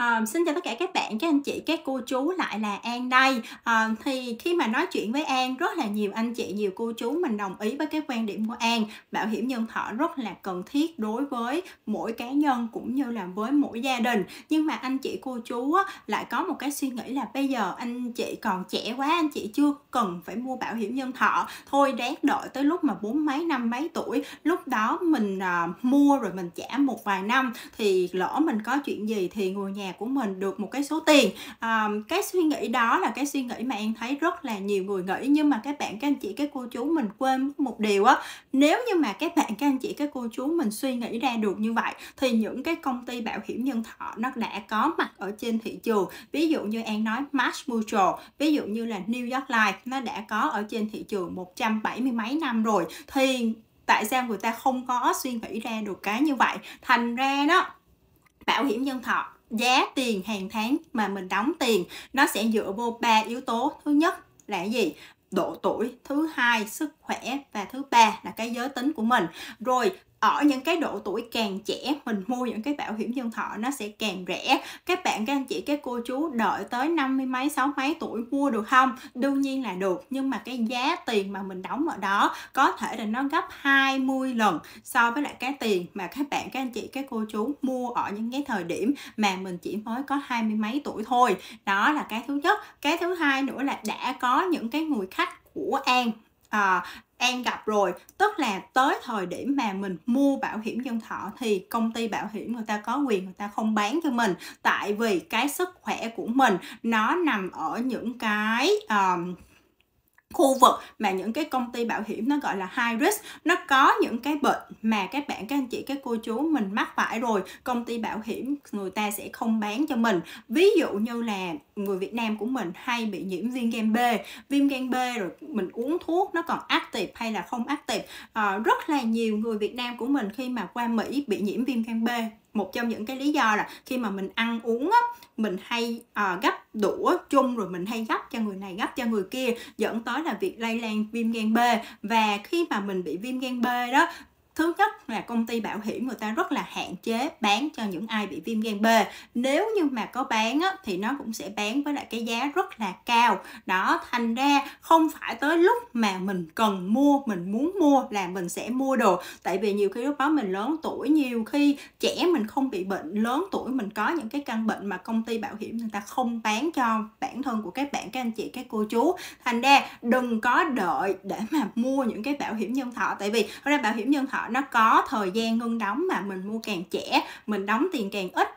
À, xin chào tất cả các bạn, các anh chị, các cô chú lại là An đây. À, thì khi mà nói chuyện với An, rất là nhiều anh chị, nhiều cô chú mình đồng ý với cái quan điểm của An. Bảo hiểm nhân thọ rất là cần thiết đối với mỗi cá nhân cũng như là với mỗi gia đình. Nhưng mà anh chị, cô chú á, lại có một cái suy nghĩ là bây giờ anh chị còn trẻ quá, anh chị chưa cần phải mua bảo hiểm nhân thọ. Thôi ráng đợi tới lúc mà bốn mấy năm mấy tuổi, lúc đó mình à, mua rồi mình trả một vài năm thì lỡ mình có chuyện gì thì người nhà của mình được một cái số tiền à, cái suy nghĩ đó là cái suy nghĩ mà em thấy rất là nhiều người nghĩ nhưng mà các bạn các anh chị các cô chú mình quên một điều á nếu như mà các bạn các anh chị các cô chú mình suy nghĩ ra được như vậy thì những cái công ty bảo hiểm nhân thọ nó đã có mặt ở trên thị trường ví dụ như em nói Max Mutual ví dụ như là New York Life nó đã có ở trên thị trường 170 mấy năm rồi thì tại sao người ta không có suy nghĩ ra được cái như vậy thành ra đó bảo hiểm nhân thọ giá tiền hàng tháng mà mình đóng tiền nó sẽ dựa vô ba yếu tố thứ nhất là gì độ tuổi thứ hai sức khỏe và thứ ba là cái giới tính của mình rồi ở những cái độ tuổi càng trẻ mình mua những cái bảo hiểm nhân thọ nó sẽ càng rẻ các bạn các anh chị các cô chú đợi tới năm mươi mấy sáu mấy tuổi mua được không đương nhiên là được nhưng mà cái giá tiền mà mình đóng ở đó có thể là nó gấp 20 lần so với lại cái tiền mà các bạn các anh chị các cô chú mua ở những cái thời điểm mà mình chỉ mới có hai mươi mấy tuổi thôi đó là cái thứ nhất cái thứ hai nữa là đã có những cái người khách của An à, em gặp rồi tức là tới thời điểm mà mình mua bảo hiểm nhân thọ thì công ty bảo hiểm người ta có quyền người ta không bán cho mình tại vì cái sức khỏe của mình nó nằm ở những cái um, khu vực mà những cái công ty bảo hiểm nó gọi là high risk nó có những cái bệnh mà các bạn các anh chị các cô chú mình mắc phải rồi công ty bảo hiểm người ta sẽ không bán cho mình ví dụ như là người Việt Nam của mình hay bị nhiễm viêm gan B viêm gan B rồi mình uống thuốc nó còn active hay là không active à, rất là nhiều người Việt Nam của mình khi mà qua Mỹ bị nhiễm viêm gan B một trong những cái lý do là khi mà mình ăn uống á mình hay à, gấp đũa chung rồi mình hay gấp cho người này gấp cho người kia dẫn tới là việc lây lan viêm gan B và khi mà mình bị viêm gan B đó thứ nhất là công ty bảo hiểm người ta rất là hạn chế bán cho những ai bị viêm gan B nếu như mà có bán á, thì nó cũng sẽ bán với lại cái giá rất là cao đó thành ra không phải tới lúc mà mình cần mua mình muốn mua là mình sẽ mua đồ tại vì nhiều khi lúc đó mình lớn tuổi nhiều khi trẻ mình không bị bệnh lớn tuổi mình có những cái căn bệnh mà công ty bảo hiểm người ta không bán cho bản thân của các bạn các anh chị các cô chú thành ra đừng có đợi để mà mua những cái bảo hiểm nhân thọ tại vì ra bảo hiểm nhân thọ nó có thời gian ngưng đóng mà mình mua càng trẻ mình đóng tiền càng ít